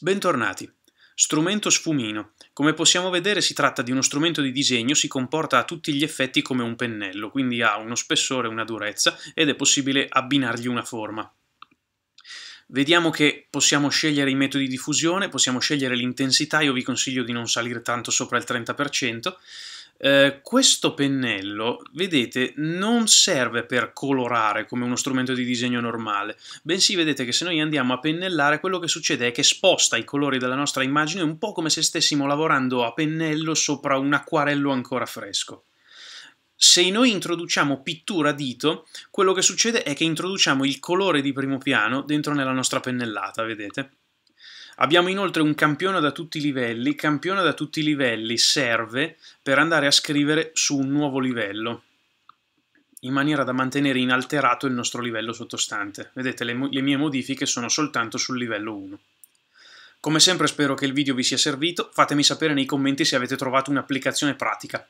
Bentornati. Strumento sfumino. Come possiamo vedere si tratta di uno strumento di disegno, si comporta a tutti gli effetti come un pennello, quindi ha uno spessore, una durezza ed è possibile abbinargli una forma. Vediamo che possiamo scegliere i metodi di fusione, possiamo scegliere l'intensità, io vi consiglio di non salire tanto sopra il 30%, eh, questo pennello, vedete, non serve per colorare come uno strumento di disegno normale, bensì vedete che se noi andiamo a pennellare quello che succede è che sposta i colori della nostra immagine un po' come se stessimo lavorando a pennello sopra un acquarello ancora fresco. Se noi introduciamo pittura a dito, quello che succede è che introduciamo il colore di primo piano dentro nella nostra pennellata, vedete? Abbiamo inoltre un campione da tutti i livelli, campione da tutti i livelli serve per andare a scrivere su un nuovo livello in maniera da mantenere inalterato il nostro livello sottostante. Vedete, le, le mie modifiche sono soltanto sul livello 1. Come sempre spero che il video vi sia servito, fatemi sapere nei commenti se avete trovato un'applicazione pratica.